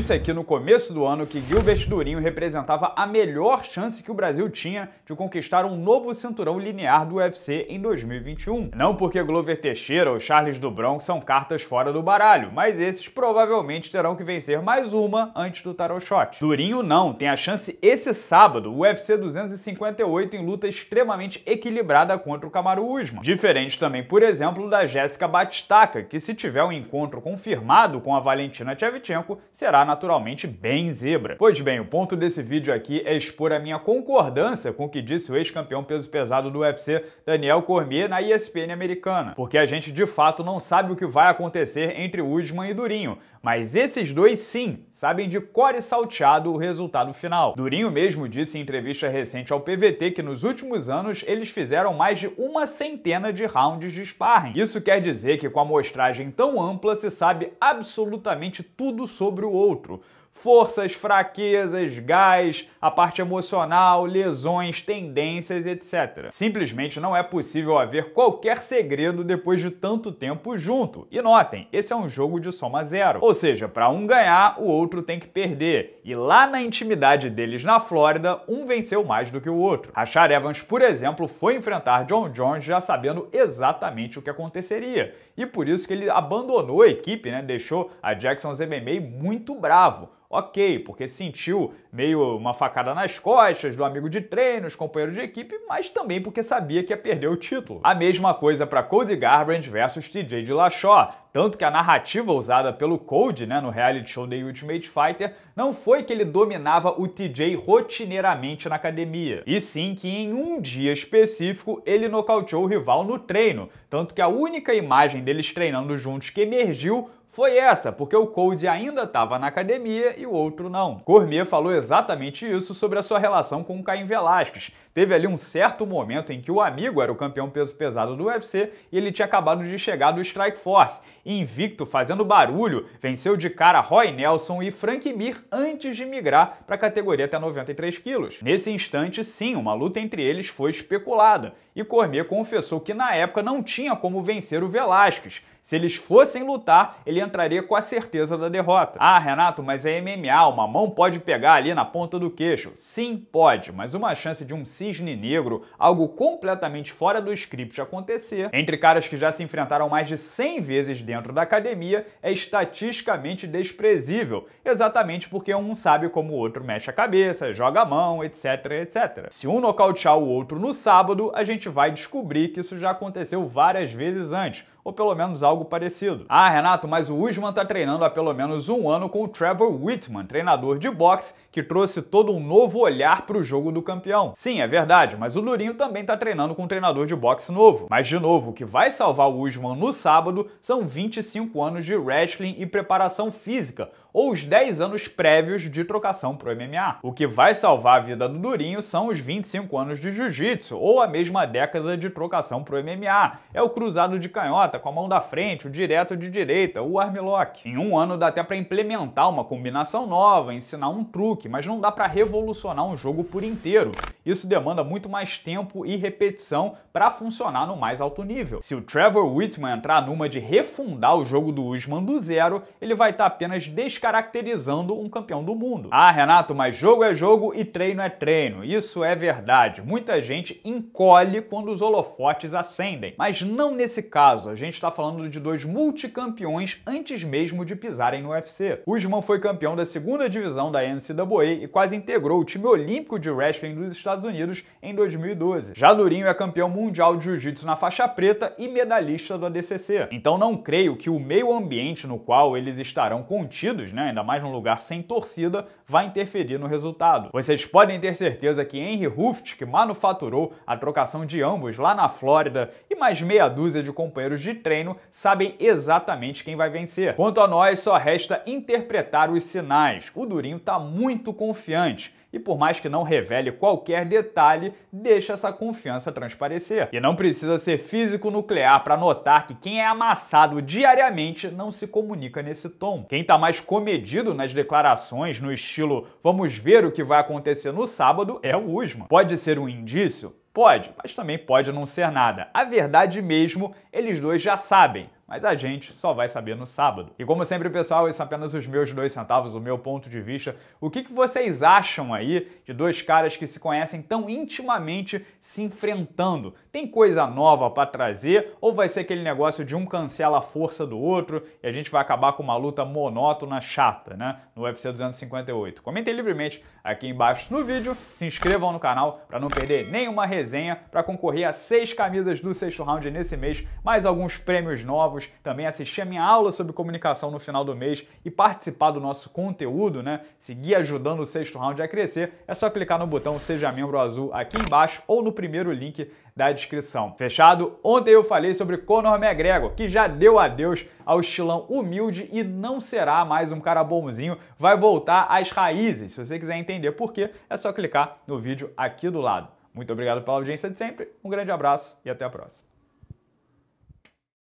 disse é aqui no começo do ano que Gilbert Durinho representava a melhor chance que o Brasil tinha de conquistar um novo cinturão linear do UFC em 2021. Não porque Glover Teixeira ou Charles Dubron são cartas fora do baralho, mas esses provavelmente terão que vencer mais uma antes do tarot shot. Durinho não, tem a chance esse sábado, o UFC 258 em luta extremamente equilibrada contra o Kamaru Usman. Diferente também, por exemplo, da Jéssica Batistaca, que se tiver um encontro confirmado com a Valentina Tchevchenko, será Tá naturalmente bem zebra. Pois bem, o ponto desse vídeo aqui é expor a minha concordância com o que disse o ex-campeão peso pesado do UFC, Daniel Cormier, na ESPN americana. Porque a gente de fato não sabe o que vai acontecer entre Usman e Durinho, mas esses dois sim sabem de core salteado o resultado final. Durinho mesmo disse em entrevista recente ao PVT que nos últimos anos eles fizeram mais de uma centena de rounds de sparring. Isso quer dizer que com a amostragem tão ampla se sabe absolutamente tudo sobre o outro outro forças, fraquezas, gás, a parte emocional, lesões, tendências, etc. Simplesmente não é possível haver qualquer segredo depois de tanto tempo junto. E notem, esse é um jogo de soma zero, ou seja, para um ganhar, o outro tem que perder. E lá na intimidade deles na Flórida, um venceu mais do que o outro. Rachar Evans, por exemplo, foi enfrentar John Jones já sabendo exatamente o que aconteceria. E por isso que ele abandonou a equipe, né? deixou a Jackson's MMA muito bravo. Ok, porque sentiu meio uma facada nas costas do amigo de treinos, companheiro de equipe, mas também porque sabia que ia perder o título. A mesma coisa para Cody Garbrandt versus TJ Dillashaw, tanto que a narrativa usada pelo Cody né, no reality show The Ultimate Fighter não foi que ele dominava o TJ rotineiramente na academia, e sim que em um dia específico ele nocauteou o rival no treino, tanto que a única imagem deles treinando juntos que emergiu foi essa, porque o Cold ainda estava na academia e o outro não. Cormier falou exatamente isso sobre a sua relação com o Caim Velasquez. Teve ali um certo momento em que o amigo era o campeão peso pesado do UFC e ele tinha acabado de chegar do Strike Force. Invicto, fazendo barulho, venceu de cara Roy Nelson e Frank Mir antes de migrar para a categoria até 93 quilos. Nesse instante, sim, uma luta entre eles foi especulada e Cormier confessou que na época não tinha como vencer o Velasquez. Se eles fossem lutar, ele entraria com a certeza da derrota. Ah, Renato, mas é MMA, uma mão pode pegar ali na ponta do queixo. Sim, pode, mas uma chance de um cisne negro, algo completamente fora do script acontecer, entre caras que já se enfrentaram mais de 100 vezes dentro da academia, é estatisticamente desprezível, exatamente porque um sabe como o outro mexe a cabeça, joga a mão, etc, etc. Se um nocautear o outro no sábado, a gente vai descobrir que isso já aconteceu várias vezes antes, ou pelo menos algo parecido. Ah, Renato, mas o Usman está treinando há pelo menos um ano com o Trevor Whitman, treinador de boxe que trouxe todo um novo olhar para o jogo do campeão. Sim, é verdade, mas o Durinho também está treinando com um treinador de boxe novo. Mas de novo, o que vai salvar o Usman no sábado são 25 anos de wrestling e preparação física, ou os 10 anos prévios de trocação pro MMA. O que vai salvar a vida do Durinho são os 25 anos de jiu-jitsu, ou a mesma década de trocação pro MMA. É o cruzado de canhota com a mão da frente, o direto de direita, o armlock. Em um ano dá até para implementar uma combinação nova, ensinar um truque, mas não dá para revolucionar um jogo por inteiro. Isso demanda muito mais tempo e repetição para funcionar no mais alto nível. Se o Trevor Whitman entrar numa de refundar o jogo do Usman do zero, ele vai estar tá apenas descaracterizando um campeão do mundo. Ah, Renato, mas jogo é jogo e treino é treino. Isso é verdade. Muita gente encolhe quando os holofotes acendem. Mas não nesse caso. A gente está falando de dois multicampeões antes mesmo de pisarem no UFC. Usman foi campeão da segunda divisão da NCAA e quase integrou o time olímpico de wrestling dos Estados Estados Unidos em 2012. Já Durinho é campeão mundial de jiu-jitsu na faixa preta e medalhista do ADCC. Então não creio que o meio ambiente no qual eles estarão contidos, né, ainda mais num lugar sem torcida, vai interferir no resultado. Vocês podem ter certeza que Henry Hooft, que manufaturou a trocação de ambos lá na Flórida, e mais meia dúzia de companheiros de treino sabem exatamente quem vai vencer. Quanto a nós, só resta interpretar os sinais. O Durinho tá muito confiante e, por mais que não revele qualquer detalhe, deixa essa confiança transparecer. E não precisa ser físico nuclear para notar que quem é amassado diariamente não se comunica nesse tom. Quem está mais comedido nas declarações, no estilo vamos ver o que vai acontecer no sábado, é o Usman. Pode ser um indício? Pode, mas também pode não ser nada. A verdade mesmo, eles dois já sabem mas a gente só vai saber no sábado. E como sempre, pessoal, esses são apenas os meus dois centavos, o meu ponto de vista. O que, que vocês acham aí de dois caras que se conhecem tão intimamente se enfrentando? Tem coisa nova para trazer ou vai ser aquele negócio de um cancela a força do outro e a gente vai acabar com uma luta monótona, chata, né? No UFC 258. Comentem livremente aqui embaixo no vídeo, se inscrevam no canal para não perder nenhuma resenha, para concorrer a seis camisas do sexto round nesse mês, mais alguns prêmios novos novos, também assistir a minha aula sobre comunicação no final do mês e participar do nosso conteúdo, né? Seguir ajudando o sexto round a crescer, é só clicar no botão Seja Membro Azul aqui embaixo ou no primeiro link da descrição. Fechado? Ontem eu falei sobre Conor McGregor, que já deu adeus ao estilão humilde e não será mais um cara bonzinho, vai voltar às raízes. Se você quiser entender por quê, é só clicar no vídeo aqui do lado. Muito obrigado pela audiência de sempre, um grande abraço e até a próxima.